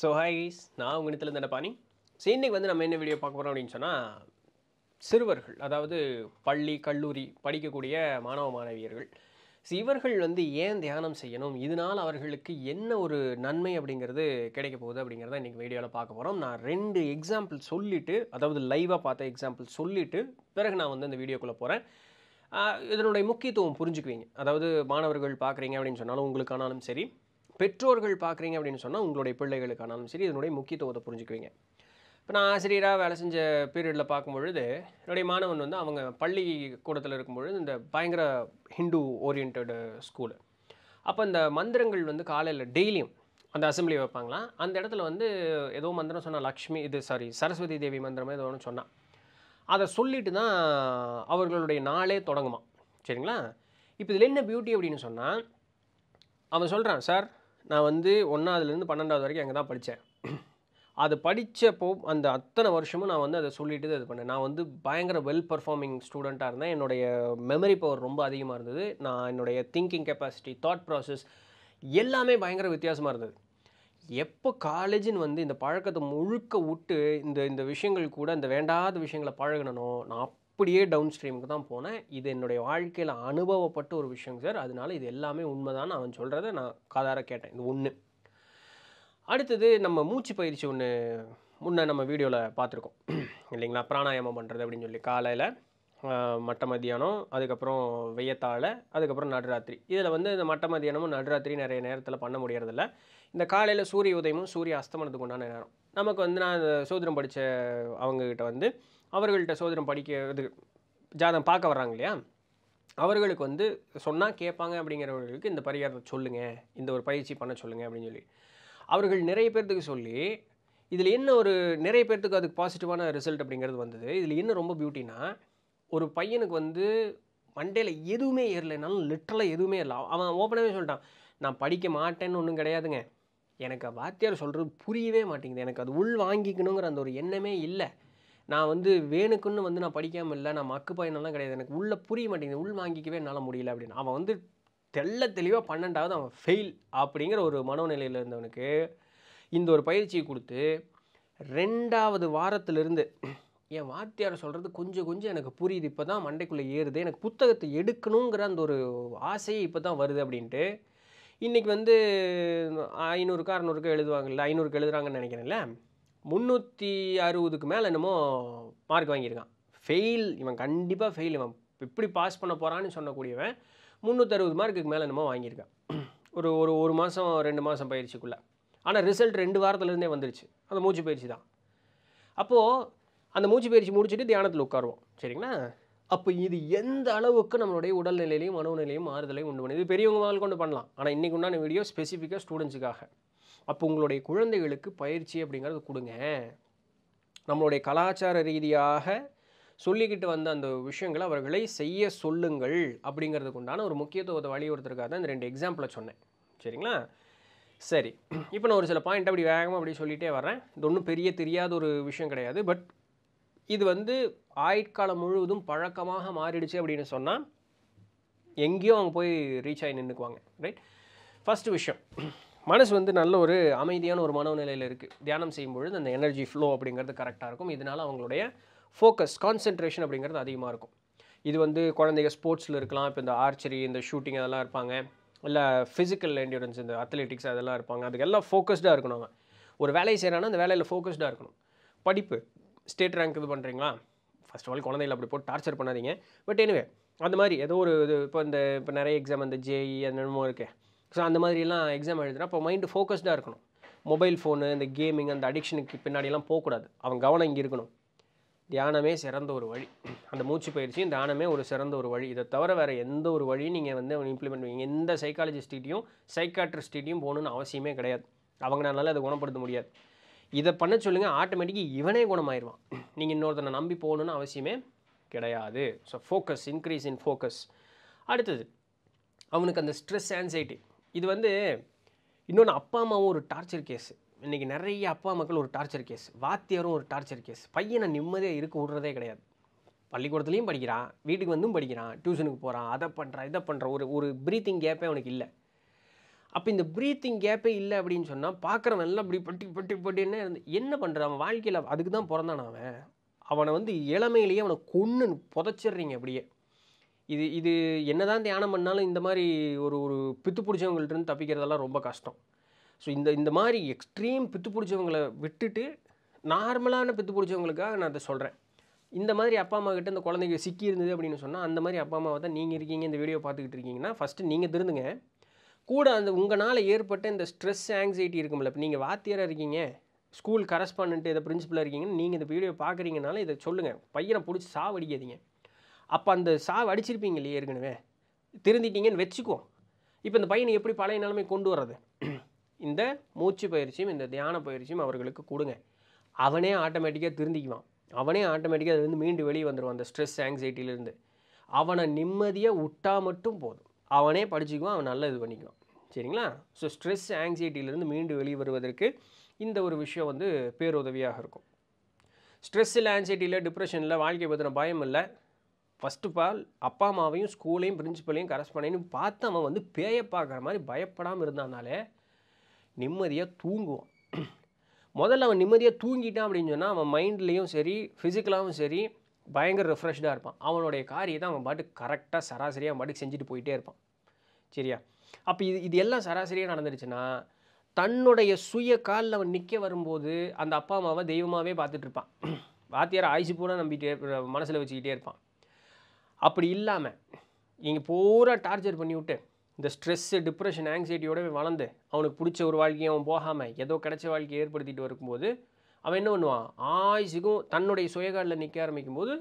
so highs நான் உங்கள் இடத்துல இருந்த பாணி ஸோ இன்றைக்கி வந்து நம்ம என்ன வீடியோ பார்க்க போகிறோம் அப்படின்னு சொன்னால் சிறுவர்கள் அதாவது பள்ளி கல்லூரி படிக்கக்கூடிய மாணவ மாணவியர்கள் ஸோ இவர்கள் வந்து ஏன் தியானம் செய்யணும் இதனால் அவர்களுக்கு என்ன ஒரு நன்மை அப்படிங்கிறது கிடைக்க போகுது அப்படிங்கிறத இன்றைக்கி வீடியோவில் பார்க்க போகிறோம் நான் ரெண்டு எக்ஸாம்பிள் சொல்லிவிட்டு அதாவது லைவாக பார்த்த எக்ஸாம்பிள் சொல்லிவிட்டு பிறகு நான் வந்து அந்த வீடியோக்குள்ளே போகிறேன் இதனுடைய முக்கியத்துவம் புரிஞ்சுக்குவீங்க அதாவது மாணவர்கள் பார்க்குறீங்க அப்படின்னு சொன்னாலும் உங்களுக்கானாலும் சரி பெற்றோர்கள் பார்க்குறீங்க அப்படின்னு சொன்னால் உங்களுடைய பிள்ளைகளுக்கானாலும் சரி இதனுடைய முக்கியத்துவத்தை புரிஞ்சுக்குவீங்க இப்போ நான் ஆசிரியராக வேலை செஞ்ச பீரியடில் பார்க்கும்பொழுது என்னுடைய மாணவன் வந்து அவங்க பள்ளி கூடத்தில் இருக்கும்பொழுது இந்த பயங்கர ஹிந்து ஓரியன்டு ஸ்கூலு அப்போ இந்த மந்திரங்கள் வந்து காலையில் டெய்லியும் அந்த அசம்பிளி வைப்பாங்களாம் அந்த இடத்துல வந்து ஏதோ மந்திரம் சொன்னால் லக்ஷ்மி இது சாரி சரஸ்வதி தேவி மந்திரம் ஏதோ ஒன்று சொன்னான் அதை சொல்லிட்டு தான் அவர்களுடைய நாளே தொடங்குமா சரிங்களா இப்போ இதில் என்ன பியூட்டி அப்படின்னு சொன்னால் அவன் சொல்கிறான் சார் நான் வந்து ஒன்றாவதுலேருந்து பன்னெண்டாவது வரைக்கும் அங்கே தான் படித்தேன் அது படித்தப்போ அந்த அத்தனை வருஷமும் நான் வந்து அதை சொல்லிட்டு தான் இது பண்ணேன் நான் வந்து பயங்கர வெல் பர்ஃபார்மிங் ஸ்டூடெண்ட்டாக இருந்தேன் என்னுடைய மெமரி பவர் ரொம்ப அதிகமாக இருந்தது நான் என்னுடைய திங்கிங் கெப்பாசிட்டி தாட் ப்ராசஸ் எல்லாமே பயங்கர வித்தியாசமாக இருந்தது எப்போ காலேஜின்னு வந்து இந்த பழக்கத்தை முழுக்க விட்டு இந்த இந்த விஷயங்கள் கூட இந்த வேண்டாத விஷயங்களை பழகினனோ நான் அப்படியே டவுன் ஸ்ட்ரீமுக்கு தான் போனேன் இது என்னுடைய வாழ்க்கையில் அனுபவப்பட்ட ஒரு விஷயங்க சார் அதனால இது எல்லாமே உண்மைதான் அவன் சொல்கிறத நான் காதார கேட்டேன் இது ஒன்று அடுத்தது நம்ம மூச்சு பயிற்சி ஒன்று முன்னே நம்ம வீடியோவில் பார்த்துருக்கோம் இல்லைங்களா பிராணாயாமம் பண்ணுறது அப்படின்னு சொல்லி காலையில் மட்ட மத்தியானம் அதுக்கப்புறம் வெய்யத்தாழை அதுக்கப்புறம் நடுராத்திரி இதில் வந்து இந்த மட்ட மத்தியானமும் நடுராத்திரி நிறைய நேரத்தில் பண்ண முடியறதில்ல இந்த காலையில் சூரிய உதயமும் சூரிய அஸ்தமனத்துக்கு உண்டான நேரம் நமக்கு வந்து நான் சோதனம் படித்த அவங்கக்கிட்ட வந்து அவர்கள்ட்ட சோதிடம் படிக்கிறது ஜாதகம் பார்க்க வர்றாங்க இல்லையா அவர்களுக்கு வந்து சொன்னால் கேட்பாங்க அப்படிங்கிறவர்களுக்கு இந்த பரிகாரத்தை சொல்லுங்கள் இந்த ஒரு பயிற்சி பண்ண சொல்லுங்கள் அப்படின்னு சொல்லி அவர்கள் நிறைய பேர்த்துக்கு சொல்லி இதில் என்ன ஒரு நிறைய பேர்த்துக்கு அதுக்கு பாசிட்டிவான ரிசல்ட் அப்படிங்கிறது வந்தது இதில் என்ன ரொம்ப பியூட்டினா ஒரு பையனுக்கு வந்து மண்டேல எதுவுமே ஏறலைனாலும் லிட்டரலாக எதுவுமே இல்லை அவன் ஓப்பனாகவே சொல்லிட்டான் நான் படிக்க மாட்டேன்னு ஒன்றும் கிடையாதுங்க எனக்கு வாத்தியார் சொல்கிறது புரியவே மாட்டேங்குது எனக்கு அது உள் வாங்கிக்கணுங்கிற அந்த ஒரு எண்ணமே இல்லை நான் வந்து வேணுக்குன்னு வந்து நான் படிக்காமல் இல்லை நான் மக்கு பயனெல்லாம் கிடையாது எனக்கு உள்ளே புரிய மாட்டேங்குது உள் வாங்கிக்கவே என்னால் முடியல அப்படின்னு அவன் வந்து தெல்ல தெளிவாக பன்னெண்டாவது அவன் ஃபெயில் அப்படிங்கிற ஒரு மனோநிலையில் இருந்தவனுக்கு இந்த ஒரு பயிற்சியை கொடுத்து ரெண்டாவது வாரத்திலிருந்து என் வாத்தியாரை சொல்கிறது கொஞ்சம் கொஞ்சம் எனக்கு புரியுது இப்போ தான் மண்டைக்குள்ளே ஏறுது எனக்கு புத்தகத்தை எடுக்கணுங்கிற அந்த ஒரு ஆசையே இப்போ தான் வருது அப்படின்ட்டு இன்றைக்கி வந்து ஐநூறுக்கு அறநூறுக்கு எழுதுவாங்கல்ல ஐநூறுக்கு எழுதுகிறாங்கன்னு நினைக்கிறேன்ல முந்நூற்றி அறுபதுக்கு மேலே என்னமோ மார்க் வாங்கியிருக்கான் ஃபெயில் இவன் கண்டிப்பாக ஃபெயில் இவன் எப்படி பாஸ் பண்ண போகிறான்னு சொன்னக்கூடியவன் அறுபது மார்க்குக்கு மேலே என்னமோ வாங்கியிருக்கான் ஒரு ஒரு ஒரு மாதம் ரெண்டு மாதம் பயிற்சிக்குள்ளே ஆனால் ரிசல்ட் ரெண்டு வாரத்துலேருந்தே வந்துருச்சு அந்த மூச்சு பயிற்சி தான் அப்போது அந்த மூச்சு பயிற்சி முடிச்சுட்டு தியானத்தில் உட்காருவோம் சரிங்களா அப்போ இது எந்த அளவுக்கு நம்மளுடைய உடல்நிலையிலையும் மனோநிலையும் ஆறுதலையும் உண்டு பண்ணுது இது பெரியவங்க முதல் கொண்டு பண்ணலாம் ஆனால் இன்றைக்கு உண்டான வீடியோ ஸ்பெசிஃபிக்காக ஸ்டூடெண்ட்ஸுக்காக அப்போ உங்களுடைய குழந்தைகளுக்கு பயிற்சி அப்படிங்கிறது கொடுங்க நம்மளுடைய கலாச்சார ரீதியாக சொல்லிக்கிட்டு வந்த அந்த விஷயங்களை அவர்களை செய்ய சொல்லுங்கள் அப்படிங்கிறதுக்கு உண்டான ஒரு முக்கியத்துவத்தை வலியுறுத்துறதுக்காக தான் இந்த ரெண்டு எக்ஸாம்பிளை சொன்னேன் சரிங்களா சரி இப்போ நான் ஒரு சில பாயிண்ட் அப்படி வேகமாக அப்படி சொல்லிகிட்டே வரேன் இது ஒன்றும் பெரிய தெரியாத ஒரு விஷயம் கிடையாது பட் இது வந்து ஆயுட்காலம் முழுவதும் பழக்கமாக மாறிடுச்சு அப்படின்னு சொன்னால் எங்கேயும் அவங்க போய் ரீச் ஆகி நின்றுக்குவாங்க ரைட் ஃபஸ்ட்டு விஷயம் மனசு வந்து நல்ல ஒரு அமைதியான ஒரு மனநிலையில் இருக்குது தியானம் செய்யும்பொழுது அந்த எனர்ஜி ஃப்ளோ அப்படிங்கிறது கரெக்டாக இருக்கும் இதனால் அவங்களுடைய ஃபோக்கஸ் கான்சென்ட்ரேஷன் அப்படிங்கிறது அதிகமாக இருக்கும் இது வந்து குழந்தைங்க ஸ்போர்ட்ஸில் இருக்கலாம் இப்போ இந்த ஆர்ச்சரி இந்த ஷூட்டிங் அதெல்லாம் இருப்பாங்க இல்லை ஃபிசிக்கல் என்டூரன்ஸ் இந்த அத்லெட்டிக்ஸ் அதெல்லாம் இருப்பாங்க அதுக்கெல்லாம் ஃபோக்கஸ்டாக இருக்கணும் அவங்க ஒரு வேலையை செய்கிறாங்கன்னா அந்த வேலையில் ஃபோக்கஸ்டாக இருக்கணும் படிப்பு ஸ்டேட் ரேங்க் இது பண்ணுறீங்களா ஃபஸ்ட் ஆஃப் ஆல் குழந்தைகள் அப்படி போட்டு டார்ச்சர் பண்ணாதீங்க பட் எனிவே அந்த மாதிரி ஏதோ ஒரு இது இப்போ இந்த இப்போ நிறைய எக்ஸாம் அந்த ஜேஇ அந்த இருக்குது ஸோ அந்த மாதிரிலாம் எக்ஸாம் எழுதுனா அப்போ மைண்டு ஃபோக்கஸ்டாக இருக்கணும் மொபைல் ஃபோனு இந்த கேமிங் அந்த அடிக்ஷனுக்கு பின்னாடியெல்லாம் போகக்கூடாது அவன் கவனம் இங்கே இருக்கணும் தியானமே சிறந்த ஒரு வழி அந்த மூச்சு பயிற்சியும் தியானமே ஒரு சிறந்த ஒரு வழி இதை தவிர வேறு எந்த ஒரு வழியும் நீங்கள் வந்து அவன் இம்ப்ளிமெண்ட் பண்ணுவீங்க எந்த சைக்காலஜிஸ்ட்டையும் சைக்காட்ரிஸ்ட்டையும் போகணுன்னு அவசியமே கிடையாது அவங்களால அதை குணப்படுத்த முடியாது இதை பண்ண சொல்லுங்கள் ஆட்டோமேட்டிக்காக இவனே குணமாயிடுவான் நீங்கள் இன்னொருத்தனை நம்பி போகணுன்னு அவசியமே கிடையாது so focus increase in focus அடுத்தது அவனுக்கு அந்த ஸ்ட்ரெஸ் ஆன்சைட்டி இது வந்து இன்னொன்று அப்பா அம்மாவும் ஒரு டார்ச்சர் கேஸ் இன்றைக்கி நிறைய அப்பா மக்கள் ஒரு டார்ச்சர் கேஸ் வாத்தியாரும் ஒரு டார்ச்சர் கேஸ் பையனை நிம்மதியாக இருக்க விடுறதே கிடையாது பள்ளிக்கூடத்துலேயும் படிக்கிறான் வீட்டுக்கு வந்தும் படிக்கிறான் டியூஷனுக்கு போகிறான் அதை பண்ணுறான் இதை பண்ணுறான் ஒரு ஒரு ப்ரீத்திங் கேப்பே அவனுக்கு இல்லை அப்போ இந்த ப்ரீத்திங் கேப்பே இல்லை அப்படின்னு சொன்னால் பார்க்குறவன் எல்லாம் இப்படி பட்டி பட்டி பட்டின்னு என்ன பண்ணுறான் அவன் வாழ்க்கையில் அதுக்கு தான் பிறந்தான் அவன் அவனை வந்து இளமையிலேயே அவனை கொன்னு புதைச்சிட்றீங்க அப்படியே இது இது என்னதான் தியானம் பண்ணாலும் இந்த மாதிரி ஒரு ஒரு பித்து பிடிச்சவங்கள்ட்டருந்து தப்பிக்கிறதெல்லாம் ரொம்ப கஷ்டம் ஸோ இந்த இந்த மாதிரி எக்ஸ்ட்ரீம் பித்து பிடிச்சவங்களை விட்டுட்டு நார்மலான பித்து பிடிச்சவங்களுக்காக நான் அதை சொல்கிறேன் இந்த மாதிரி அப்பா அம்மா கிட்டே இந்த குழந்தைங்க சிக்கி இருந்தது அப்படின்னு சொன்னால் அந்த மாதிரி அப்பா அம்மாவை தான் நீங்கள் இருக்கீங்க இந்த வீடியோ பார்த்துக்கிட்டு இருக்கீங்கன்னா ஃபஸ்ட்டு நீங்கள் திருந்துங்க கூட அந்த உங்களால் ஏற்பட்ட இந்த ஸ்ட்ரெஸ் ஆங்ஸைட்டி இருக்கும்ல இப்போ நீங்கள் வாத்தியராக இருக்கீங்க ஸ்கூல் கரஸ்பாண்ட்டு இதை பிரின்சிபலாக இருக்கீங்கன்னு நீங்கள் இந்த வீடியோ பார்க்குறீங்கனால இதை சொல்லுங்கள் பையனை பிடிச்சி சாவடிக்காதீங்க அப்போ அந்த சாவு அடிச்சிருப்பீங்க இல்லையே ஏற்கனவே திருந்திட்டீங்கன்னு வச்சுக்குவோம் இப்போ இந்த பையனை எப்படி பழைய நிலைமை கொண்டு வர்றது இந்த மூச்சு பயிற்சியும் இந்த தியான பயிற்சியும் அவர்களுக்கு கொடுங்க அவனே ஆட்டோமேட்டிக்காக திருந்திக்குவான் அவனே ஆட்டோமேட்டிக்காக அதுலேருந்து மீண்டு வெளியே வந்துடுவான் அந்த ஸ்ட்ரெஸ் ஆங்ஸைட்டிலேருந்து அவனை நிம்மதியாக விட்டா மட்டும் போதும் அவனே படிச்சுக்குவான் அவன் நல்லா இது பண்ணிக்குவான் சரிங்களா ஸோ ஸ்ட்ரெஸ் ஆங்ஸைட்டிலேருந்து மீண்டு வெளியே வருவதற்கு இந்த ஒரு விஷயம் வந்து பேருதவியாக இருக்கும் ஸ்ட்ரெஸ்ஸில் ஆங்ஸைட்டியில் டிப்ரெஷனில் வாழ்க்கை பற்றின பயம் இல்லை ஃபஸ்ட் ஆஃப் ஆல் அப்பா அம்மாவையும் ஸ்கூலையும் பிரின்சிபலையும் கரஸ்பாண்டையும் பார்த்து அவன் வந்து பேய பார்க்குற மாதிரி பயப்படாமல் இருந்தானாலே நிம்மதியாக தூங்குவான் முதல்ல அவன் நிம்மதியாக தூங்கிட்டான் அப்படின்னு சொன்னால் அவன் மைண்ட்லேயும் சரி ஃபிசிக்கலாகவும் சரி பயங்கர ரெஃப்ரெஷ்டாக இருப்பான் அவனுடைய காரியத்தை அவன் பாட்டுக்கு கரெக்டாக சராசரியாக அவன் பாட்டுக்கு செஞ்சுட்டு போயிட்டே இருப்பான் சரியா அப்போ இது இது எல்லாம் சராசரியாக நடந்துருச்சுன்னா தன்னுடைய சுய காலில் அவன் நிற்க வரும்போது அந்த அப்பா அம்மாவை தெய்வமாகவே பார்த்துட்ருப்பான் வாத்தியாரை ஆயிசு பூரா நம்பிட்டே மனசில் வச்சுக்கிட்டே இருப்பான் அப்படி இல்லாமல் நீங்கள் பூரா டார்ச்சர் பண்ணி விட்டு இந்த ஸ்ட்ரெஸ்ஸு டிப்ரெஷன் ஆங்ஸைட்டியோட வளர்ந்து அவனுக்கு பிடிச்ச ஒரு வாழ்க்கையை அவன் போகாமல் ஏதோ கிடைச்ச வாழ்க்கையை ஏற்படுத்திட்டு வரும்போது அவன் என்ன பண்ணுவான் ஆயுசுக்கும் தன்னுடைய சுயகாலில் நிற்க ஆரம்பிக்கும் போது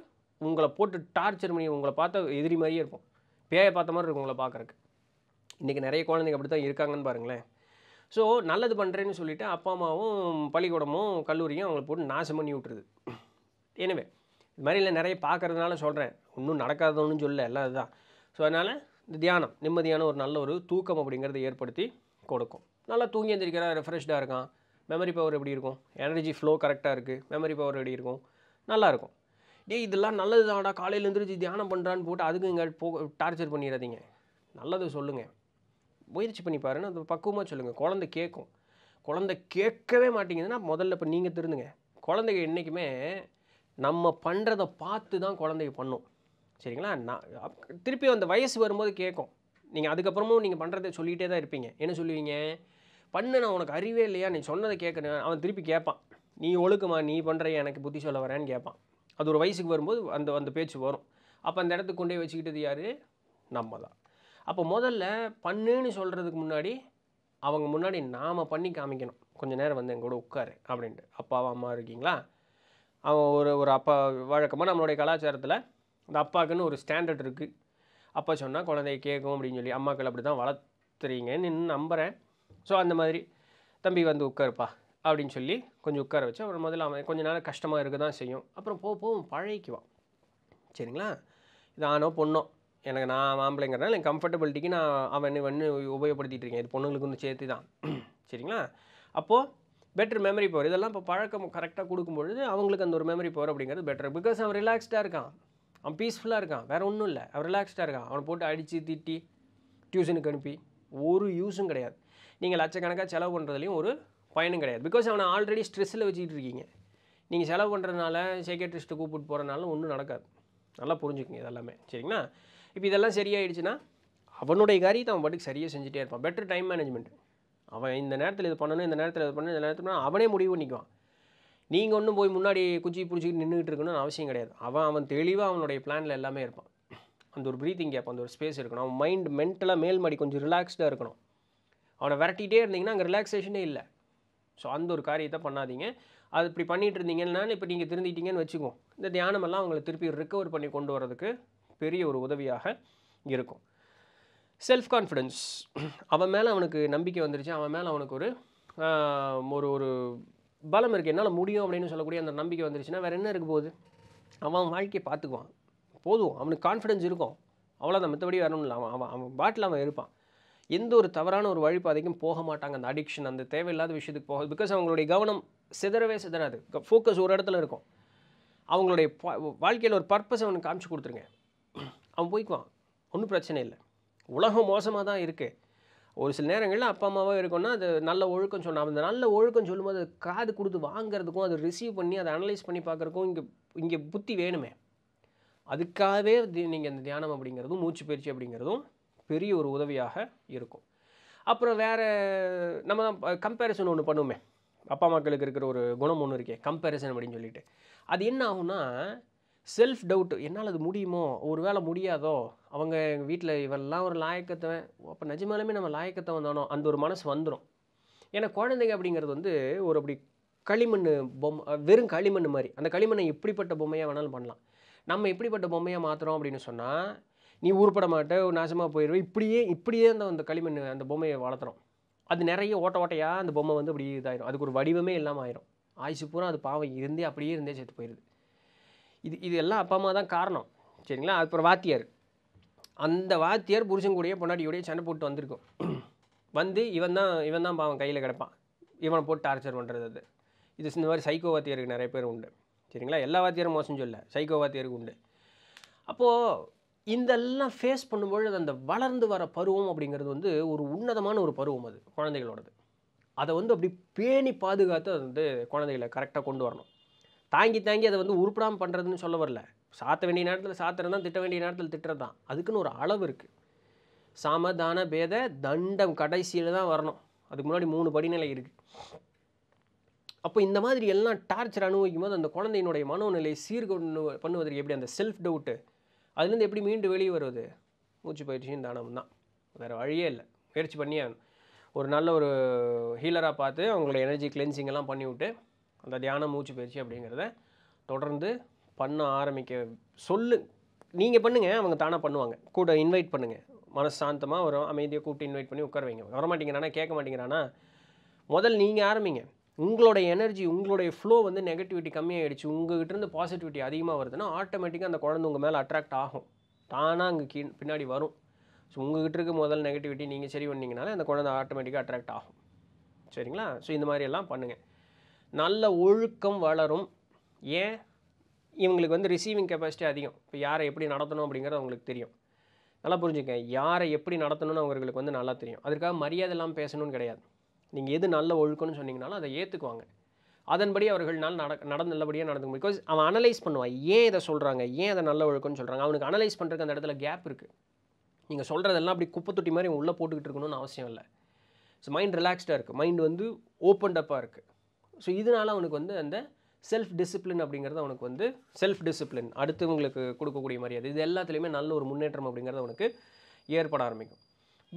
உங்களை போட்டு டார்ச்சர் பண்ணி உங்களை பார்த்தா எதிரி மாதிரியே இருக்கும் பேயை பார்த்த மாதிரி இருக்கும் உங்களை பார்க்குறக்கு இன்றைக்கி நிறைய குழந்தைங்க அப்படி தான் இருக்காங்கன்னு பாருங்களேன் ஸோ நல்லது பண்ணுறேன்னு சொல்லிவிட்டு அப்பா அம்மாவும் பள்ளிக்கூடமும் கல்லூரியும் அவங்களை போட்டு நாசம் பண்ணி விட்டுருது எனவே இது மாதிரி இல்லை நிறைய பார்க்குறதுனால சொல்கிறேன் இன்னும் நடக்காத ஒன்றும் சொல்ல எல்லாம் அதுதான் ஸோ அதனால் இந்த தியானம் நிம்மதியான ஒரு நல்ல ஒரு தூக்கம் அப்படிங்கிறத ஏற்படுத்தி கொடுக்கும் நல்லா தூங்கி எந்திரிக்கிறா ரெஃப்ரெஷ்டாக இருக்கான் மெமரி பவர் எப்படி இருக்கும் எனர்ஜி ஃப்ளோ கரெக்டாக இருக்குது மெமரி பவர் எப்படி இருக்கும் நல்லாயிருக்கும் டே இதெல்லாம் நல்லது தான்டா காலையில் எழுந்திரிச்சு தியானம் பண்ணுறான்னு போட்டு அதுக்கு இங்கே போ டார்ச்சர் பண்ணிடாதீங்க நல்லது சொல்லுங்கள் முயற்சி பண்ணி பாருன்னு அது பக்குவமாக சொல்லுங்கள் குழந்தை கேட்கும் குழந்தை கேட்கவே மாட்டேங்குதுன்னா முதல்ல இப்போ நீங்கள் திருந்துங்க குழந்தைங்க என்றைக்குமே நம்ம பண்ணுறதை பார்த்து தான் குழந்தைய பண்ணும் சரிங்களா நான் திருப்பி அந்த வயசு வரும்போது கேட்கும் நீங்கள் அதுக்கப்புறமும் நீங்கள் பண்ணுறதை சொல்லிகிட்டே தான் இருப்பீங்க என்ன சொல்லுவீங்க பண்ணு நான் உனக்கு அறிவே இல்லையா நீ சொன்னதை கேட்கணும் அவன் திருப்பி கேட்பான் நீ ஒழுக்கமா நீ பண்ணுற எனக்கு புத்தி சொல்ல வரேன்னு கேட்பான் அது ஒரு வயசுக்கு வரும்போது அந்த அந்த பேச்சு வரும் அப்போ அந்த இடத்துக்கு கொண்டே வச்சுக்கிட்டது யார் நம்ம தான் அப்போ முதல்ல பண்ணுன்னு சொல்கிறதுக்கு முன்னாடி அவங்க முன்னாடி நாம் பண்ணி காமிக்கணும் கொஞ்சம் நேரம் வந்து எங்கூட உட்காரு அப்படின்ட்டு அப்பாவா அம்மா இருக்கீங்களா அவன் ஒரு ஒரு அப்பா வழக்கமாக நம்மளுடைய கலாச்சாரத்தில் இந்த அப்பாவுக்குன்னு ஒரு ஸ்டாண்டர்ட் இருக்குது அப்பா சொன்னால் குழந்தைய கேட்கும் அப்படின்னு சொல்லி அம்மாக்கள் அப்படி தான் வளர்த்துறீங்கன்னு நம்புகிறேன் ஸோ அந்த மாதிரி தம்பி வந்து உட்காருப்பா அப்படின்னு சொல்லி கொஞ்சம் உட்கார வச்சு அப்புறம் முதல்ல அவன் கொஞ்ச நேரம் கஷ்டமாக இருக்க தான் செய்யும் அப்புறம் போக போகும் பழகிக்குவான் சரிங்களா இது ஆனோ பொண்ணோ எனக்கு நான் மாம்பிள்ளைங்கிறனால என் கம்ஃபர்டபிலிட்டிக்கு நான் அவன் வந்து உபயோகப்படுத்திகிட்டு இருக்கேன் இது பொண்ணுங்களுக்கு ஒன்று சேர்த்து தான் சரிங்களா அப்போது பெட்டர் மெமரி பவர் இதெல்லாம் இப்போ பழக்கம் கரெக்டாக கொடுக்கும்பொழுது அவங்களுக்கு அந்த ஒரு மெமரி பவர் அப்படிங்கிறது பெட்டர் பிகாஸ் அவன் ரிலாக்ஸ்டாக இருக்கான் அவன் பீஸ்ஃபுல்லாக இருக்கான் வேறு ஒன்றும் இல்லை அவன் ரிலாக்ஸ்டாக இருக்கான் அவனை போட்டு அடித்து திட்டி டியூஷனுக்கு அனுப்பி ஒரு யூஸும் கிடையாது நீங்கள் லட்சக்கணக்காக செலவு பண்ணுறதுலையும் ஒரு பயனும் கிடையாது பிகாஸ் அவனை ஆல்ரெடி ஸ்ட்ரெஸ்ஸில் வச்சுக்கிட்டு இருக்கீங்க நீங்கள் செலவு பண்ணுறதுனால சைக்கேட்ரிஸ்ட்டு கூப்பிட்டு போகிறனால ஒன்றும் நடக்காது நல்லா புரிஞ்சுக்குங்க இதெல்லாமே சரிங்களா இப்போ இதெல்லாம் சரியாயிடுச்சுன்னா அவனுடைய காரியத்தை அவன் பாட்டுக்கு சரியாக செஞ்சுட்டே இருப்பான் பெட்டர் டைம் மேனேஜ்மெண்ட் அவன் இந்த நேரத்தில் இது பண்ணணும் இந்த நேரத்தில் இது பண்ணணும் இந்த நேரத்தில் அவனே முடிவு பண்ணிக்குவான் நீங்கள் ஒன்றும் போய் முன்னாடி குச்சி பிடிச்சிக்கிட்டு நின்றுட்டு இருக்கணும்னு அவசியம் கிடையாது அவன் அவன் தெளிவாக அவனுடைய பிளானில் எல்லாமே இருப்பான் அந்த ஒரு ப்ரீத்திங் கேப் அந்த ஒரு ஸ்பேஸ் இருக்கணும் அவன் மைண்ட் மென்டலாக மேல் மாடி கொஞ்சம் ரிலாக்ஸ்டாக இருக்கணும் அவனை விரட்டிகிட்டே இருந்தீங்கன்னா அங்கே ரிலாக்ஸேஷனே இல்லை ஸோ அந்த ஒரு காரியத்தை பண்ணாதீங்க அது இப்படி பண்ணிட்டு இருந்தீங்கன்னா இப்போ நீங்கள் திருந்திட்டீங்கன்னு வச்சுக்கோம் இந்த தியானமெல்லாம் அவங்களை திருப்பி ரிக்கவர் பண்ணி கொண்டு வரதுக்கு பெரிய ஒரு உதவியாக இருக்கும் செல்ஃப் கான்ஃபிடென்ஸ் அவன் மேலே அவனுக்கு நம்பிக்கை வந்துருச்சு அவன் மேலே அவனுக்கு ஒரு ஒரு ஒரு பலம் இருக்குது என்னால் முடியும் அப்படின்னு சொல்லக்கூடிய அந்த நம்பிக்கை வந்துருச்சுன்னா வேறு என்ன இருக்கு போகுது அவன் வாழ்க்கையை பார்த்துக்குவான் போதும் அவனுக்கு கான்ஃபிடென்ஸ் இருக்கும் அவ்வளோதான் மற்றபடி வரணும் இல்லை அவன் அவன் அவன் பாட்டில் அவன் இருப்பான் எந்த ஒரு தவறான ஒரு வழிபாதைக்கும் போக மாட்டாங்க அந்த அடிக்ஷன் அந்த தேவையில்லாத விஷயத்துக்கு போக பிகாஸ் அவங்களுடைய கவனம் சிதறவே சிதறாது ஃபோக்கஸ் ஒரு இடத்துல இருக்கும் அவங்களுடைய வாழ்க்கையில் ஒரு பர்பஸ் அவனுக்கு காமிச்சு கொடுத்துருங்க அவன் போய்க்குவான் ஒன்றும் பிரச்சனை இல்லை உலகம் மோசமாக தான் இருக்குது ஒரு சில நேரங்களில் அப்பா அம்மாவாக இருக்கும்னா அது நல்ல ஒழுக்கம் சொன்னால் அந்த நல்ல ஒழுக்கம் சொல்லும்போது அது காது கொடுத்து வாங்குறதுக்கும் அதை ரிசீவ் பண்ணி அதை அனலைஸ் பண்ணி பார்க்குறதுக்கும் இங்கே இங்கே புத்தி வேணுமே அதுக்காகவே நீங்கள் இந்த தியானம் அப்படிங்கிறதும் மூச்சு பயிற்சி அப்படிங்கிறதும் பெரிய ஒரு உதவியாக இருக்கும் அப்புறம் வேறு நம்ம தான் கம்பேரிசன் ஒன்று பண்ணுவோமே அப்பா மக்களுக்கு இருக்கிற ஒரு குணம் ஒன்று இருக்கே கம்பேரிசன் அப்படின்னு சொல்லிட்டு அது என்ன ஆகும்னா செல்ஃப் டவுட்டு என்னால் அது முடியுமோ ஒரு வேளை முடியாதோ அவங்க எங்கள் வீட்டில் இவரெல்லாம் ஒரு லாயக்கத்தவன் அப்போ நிஜமாலுமே நம்ம லாயக்கத்தை வந்தானோ அந்த ஒரு மனசு வந்துடும் ஏன்னா குழந்தைங்க அப்படிங்கிறது வந்து ஒரு அப்படி களிமண் பொம்மை வெறும் களிமண் மாதிரி அந்த களிமண்ணை எப்படிப்பட்ட பொம்மையாக வேணாலும் பண்ணலாம் நம்ம எப்படிப்பட்ட பொம்மையாக மாற்றுறோம் அப்படின்னு சொன்னால் நீ ஊர்பட ஒரு நாசமாக போயிடுவோம் இப்படியே இப்படியே அந்த அந்த களிமண் அந்த பொம்மையை வளர்த்துறோம் அது நிறைய ஓட்ட ஓட்டையாக அந்த பொம்மை வந்து அப்படி இதாயிரும் அதுக்கு ஒரு வடிவமே இல்லாமல் ஆயிரும் ஆயுசு பூரா அது பாவம் இருந்தே அப்படியே இருந்தே சேர்த்து போயிடுது இது இது எல்லாம் அப்பா அம்மா தான் காரணம் சரிங்களா அப்புறம் வாத்தியார் அந்த வாத்தியார் புருஷன் கூடயே பொண்டாட்டியோடய சண்டை போட்டு வந்திருக்கும் வந்து இவன் தான் இவன் தான் பாவன் கையில் கிடப்பான் இவனை போட்டு டார்ச்சர் பண்ணுறது அது இது இந்த மாதிரி சைக்கோ வாத்தியருக்கு நிறைய பேர் உண்டு சரிங்களா எல்லா வாத்தியாரும் மோசம் சொல்ல சைக்கோ வாத்தியருக்கு உண்டு அப்போது இதெல்லாம் ஃபேஸ் பண்ணும்பொழுது அந்த வளர்ந்து வர பருவம் அப்படிங்கிறது வந்து ஒரு உன்னதமான ஒரு பருவம் அது குழந்தைகளோடது அதை வந்து அப்படி பேணி பாதுகாத்து அது வந்து குழந்தைகளை கரெக்டாக கொண்டு வரணும் தாங்கி தாங்கி அதை வந்து உருப்படாமல் பண்ணுறதுன்னு சொல்ல வரல சாத்த வேண்டிய நேரத்தில் சாத்துறது தான் திட்ட வேண்டிய நேரத்தில் திட்டுறது தான் அதுக்குன்னு ஒரு அளவு இருக்குது சமதான பேத தண்டம் கடைசியில் தான் வரணும் அதுக்கு முன்னாடி மூணு படிநிலை இருக்குது அப்போ இந்த மாதிரி எல்லாம் டார்ச்சர் அனுபவிக்கும் போது அந்த குழந்தையினுடைய மனோநிலை சீர்கொண்டு பண்ணுவதற்கு எப்படி அந்த செல்ஃப் டவுட்டு அதுலேருந்து எப்படி மீண்டு வெளியே வருவது மூச்சு பயிற்சியும் தானம் தான் வேறு வழியே இல்லை முயற்சி பண்ணி ஒரு நல்ல ஒரு ஹீலராக பார்த்து அவங்களோட எனர்ஜி கிளென்சிங்கெல்லாம் பண்ணிவிட்டு அந்த தியானம் மூச்சு பயிற்சி அப்படிங்கிறத தொடர்ந்து பண்ண ஆரம்பிக்க சொல்லு நீங்கள் பண்ணுங்கள் அவங்க தானாக பண்ணுவாங்க கூட இன்வைட் பண்ணுங்கள் மனசாந்தமாக வரும் அமைதியாக கூப்பிட்டு இன்வைட் பண்ணி உட்கார வைங்க வர மாட்டேங்கிறானா கேட்க மாட்டேங்கிறானா முதல் நீங்கள் ஆரம்பிங்க உங்களோடைய எனர்ஜி உங்களுடைய ஃப்ளோ வந்து நெகட்டிவிட்டி கம்மியாகிடுச்சு உங்ககிட்ட இருந்து பாசிட்டிவிட்டி அதிகமாக வருதுன்னா ஆட்டோமேட்டிக்காக அந்த குழந்தை உங்கள் மேலே அட்ராக்ட் ஆகும் தானாக அங்கே கீ பின்னாடி வரும் ஸோ உங்கள்கிட்ட இருக்க முதல் நெகட்டிவிட்டி நீங்கள் சரி பண்ணிங்கனாலே அந்த குழந்தை ஆட்டோமேட்டிக்காக அட்ராக்ட் ஆகும் சரிங்களா ஸோ இந்த மாதிரியெல்லாம் பண்ணுங்கள் நல்ல ஒழுக்கம் வளரும் ஏன் இவங்களுக்கு வந்து ரிசீவிங் கெப்பாசிட்டி அதிகம் இப்போ யாரை எப்படி நடத்தணும் அப்படிங்கிறது அவங்களுக்கு தெரியும் நல்லா புரிஞ்சுக்க யாரை எப்படி நடத்தணும்னு அவங்களுக்கு வந்து நல்லா தெரியும் அதற்காக மரியாதை இல்லாமல் பேசணும்னு கிடையாது நீங்கள் எது நல்ல ஒழுக்கணும்னு சொன்னீங்கனாலும் அதை ஏற்றுக்குவாங்க அதன்படி அவர்களால் நட நடந்து நல்லபடியாக நடந்து பிகாஸ் அவன் அனலைஸ் பண்ணுவான் ஏன் இதை சொல்கிறாங்க ஏன் அதை நல்ல ஒழுக்கன்னு சொல்கிறாங்க அவனுக்கு அனலைஸ் பண்ணுறதுக்கு அந்த இடத்துல கேப் இருக்குது நீங்கள் சொல்கிறதெல்லாம் அப்படி குப்பை தொட்டி மாதிரி உள்ளே போட்டுக்கிட்டு இருக்கணும்னு அவசியம் இல்லை ஸோ மைண்ட் ரிலாக்ஸ்டாக இருக்குது மைண்ட் வந்து ஓப்பன்டப்பாக இருக்குது ஸோ இதனால் அவனுக்கு வந்து அந்த செல்ஃப் டிசிப்ளின் அப்படிங்கிறது அவனுக்கு வந்து செல்ஃப் டிசிப்ளின் அடுத்தவங்களுக்கு கொடுக்கக்கூடிய மரியாதை இது எல்லாத்துலேயுமே நல்ல ஒரு முன்னேற்றம் அப்படிங்கிறது அவனுக்கு ஏற்பட ஆரம்பிக்கும்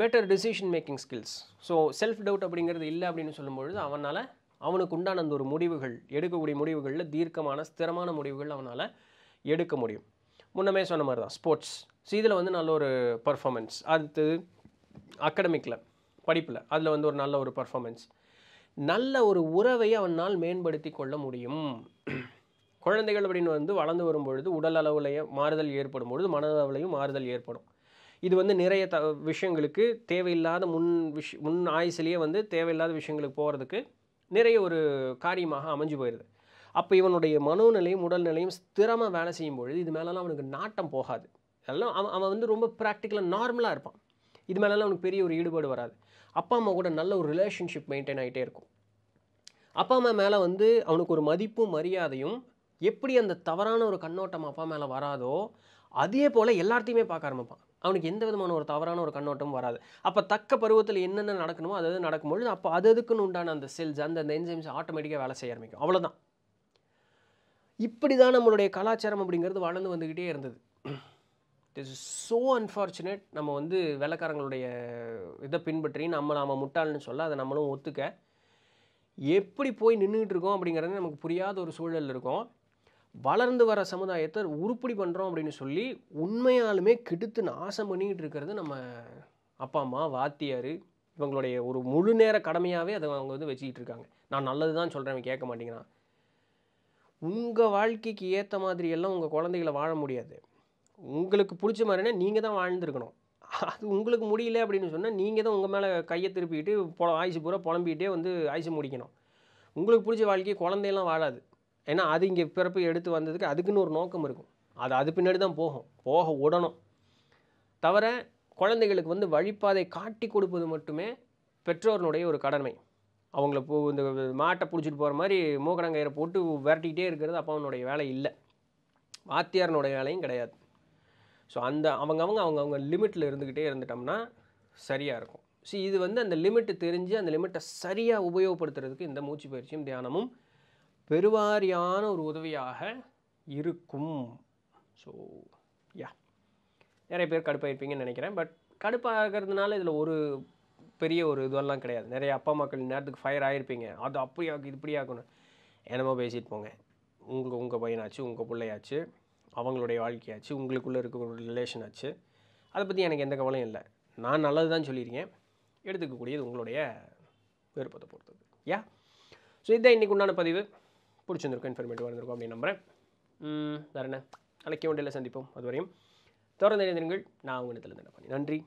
better decision making skills so self doubt அப்படிங்கிறது இல்லை அப்படின்னு சொல்லும்பொழுது அவனால் அவனுக்கு உண்டான அந்த ஒரு முடிவுகள் எடுக்கக்கூடிய முடிவுகளில் தீர்க்கமான ஸ்திரமான முடிவுகள் அவனால் எடுக்க முடியும் முன்னமே சொன்ன மாதிரி தான் ஸ்போர்ட்ஸ் ஸோ இதில் வந்து நல்ல ஒரு பர்ஃபாமன்ஸ் அடுத்து அகடமிக்கில் படிப்பில் அதில் வந்து ஒரு நல்ல ஒரு பர்ஃபாமன்ஸ் நல்ல ஒரு உறவை அவனால் மேம்படுத்தி கொள்ள முடியும் குழந்தைகள் அப்படின்னு வந்து வளர்ந்து வரும்பொழுது உடல் அளவுலையும் மாறுதல் ஏற்படும் பொழுது மனதளவுலையும் மாறுதல் ஏற்படும் இது வந்து நிறைய த விஷயங்களுக்கு தேவையில்லாத முன் விஷ் முன் ஆயுசிலேயே வந்து தேவையில்லாத விஷயங்களுக்கு போகிறதுக்கு நிறைய ஒரு காரியமாக அமைஞ்சு போயிடுது அப்போ இவனுடைய மனோநிலையும் உடல்நிலையும் ஸ்திரமாக வேலை செய்யும் பொழுது இது மேலெலாம் அவனுக்கு நாட்டம் போகாது அதெல்லாம் அவன் அவன் வந்து ரொம்ப ப்ராக்டிக்கலாக நார்மலாக இருப்பான் இது மேலெலாம் அவனுக்கு பெரிய ஒரு ஈடுபாடு வராது அப்பா அம்மா கூட நல்ல ஒரு ரிலேஷன்ஷிப் மெயின்டைன் ஆகிட்டே இருக்கும் அப்பா அம்மா மேலே வந்து அவனுக்கு ஒரு மதிப்பும் மரியாதையும் எப்படி அந்த தவறான ஒரு கண்ணோட்டம் அப்பா மேலே வராதோ அதே போல் எல்லாத்தையுமே பார்க்க ஆரம்பிப்பான் அவனுக்கு எந்த விதமான ஒரு தவறான ஒரு கண்ணோட்டமும் வராது அப்போ தக்க பருவத்தில் என்னென்ன நடக்கணுமோ அது நடக்கும்பொழுது அப்போ அது அதுக்குன்னு உண்டான அந்த செல்ஸ் அந்த அந்த என்ஜைம்ஸ் ஆட்டோமேட்டிக்காக வேலை செய்ய ஆரம்பிக்கும் அவ்வளோதான் இப்படி தான் நம்மளுடைய கலாச்சாரம் அப்படிங்கிறது வளர்ந்து வந்துக்கிட்டே இருந்தது இட் இஸ் ஸோ அன்ஃபார்ச்சுனேட் நம்ம வந்து வெள்ளக்காரங்களுடைய இதை பின்பற்றி நம்ம நாம் முட்டாள்னு சொல்ல அதை நம்மளும் ஒத்துக்க எப்படி போய் நின்றுட்டு இருக்கோம் அப்படிங்கிறது நமக்கு புரியாத ஒரு சூழல் இருக்கும் வளர்ந்து வர சமுதாயத்தை உருப்படி பண்ணுறோம் அப்படின்னு சொல்லி உண்மையாலுமே கெடுத்து நாசம் பண்ணிக்கிட்டு இருக்கிறது நம்ம அப்பா அம்மா வாத்தியார் இவங்களுடைய ஒரு முழு நேர கடமையாகவே அதை அவங்க வந்து வச்சுக்கிட்டு இருக்காங்க நான் நல்லது தான் சொல்கிறேன் கேட்க மாட்டேங்கிறான் உங்கள் வாழ்க்கைக்கு ஏற்ற மாதிரியெல்லாம் உங்கள் குழந்தைகளை வாழ முடியாது உங்களுக்கு பிடிச்ச மாதிரினா நீங்கள் தான் வாழ்ந்துருக்கணும் அது உங்களுக்கு முடியல அப்படின்னு சொன்னால் நீங்கள் தான் உங்கள் மேலே கையை திருப்பிக்கிட்டு பொ ஆயுசு பூரா புலம்பிகிட்டே வந்து ஆயுசு முடிக்கணும் உங்களுக்கு பிடிச்ச வாழ்க்கையை குழந்தையெல்லாம் வாழாது ஏன்னா அது இங்கே பிறப்பு எடுத்து வந்ததுக்கு அதுக்குன்னு ஒரு நோக்கம் இருக்கும் அது அது பின்னாடி தான் போகும் போக உடனும் தவிர குழந்தைகளுக்கு வந்து வழிபாதை காட்டி கொடுப்பது மட்டுமே பெற்றோர்னுடைய ஒரு கடமை அவங்கள போ இந்த மாட்டை பிடிச்சிட்டு போகிற மாதிரி மூக்கடங்கயிறை போட்டு விரட்டிக்கிட்டே இருக்கிறது அப்பா வேலை இல்லை வாத்தியாரனுடைய வேலையும் கிடையாது ஸோ அந்த அவங்க அவங்க அவங்க அவங்க லிமிட்டில் இருந்துக்கிட்டே இருந்துட்டோம்னா சரியாக இருக்கும் ஸோ இது வந்து அந்த லிமிட்டு தெரிஞ்சு அந்த லிமிட்டை சரியாக உபயோகப்படுத்துறதுக்கு இந்த மூச்சு பயிற்சியும் தியானமும் பெருவாரியான ஒரு உதவியாக இருக்கும் ஸோ யா நிறைய பேர் கடுப்பாயிருப்பீங்கன்னு நினைக்கிறேன் பட் கடுப்பாகிறதுனால இதில் ஒரு பெரிய ஒரு இதெல்லாம் கிடையாது நிறைய அப்பா மக்கள் நேரத்துக்கு ஃபயர் ஆகிருப்பீங்க அது அப்படி ஆகும் இப்படி ஆகணும் என்னமோ பேசிட்டு போங்க உங்கள் உங்கள் பையனாச்சு உங்கள் பிள்ளையாச்சு அவங்களுடைய வாழ்க்கையாச்சு உங்களுக்குள்ளே இருக்க ஒரு ரிலேஷன் ஆச்சு அதை பற்றி எனக்கு எந்த கவலையும் இல்லை நான் நல்லது தான் சொல்லியிருக்கேன் எடுத்துக்கக்கூடியது உங்களுடைய விருப்பத்தை பொறுத்தது யா ஸோ இதான் இன்றைக்கு உண்டான பதிவு பிடிச்சிருந்துருக்கும் இன்ஃபர்மேட்டிவ் வந்திருக்கோம் அப்படின்னு நம்புகிறேன் வேறு என்ன அழைக்க ஒன்றையில் சந்திப்போம் அதுவரையும் தொடர்ந்து இணைந்திருங்கள் நான் உங்களிடத்தில் பண்ணி நன்றி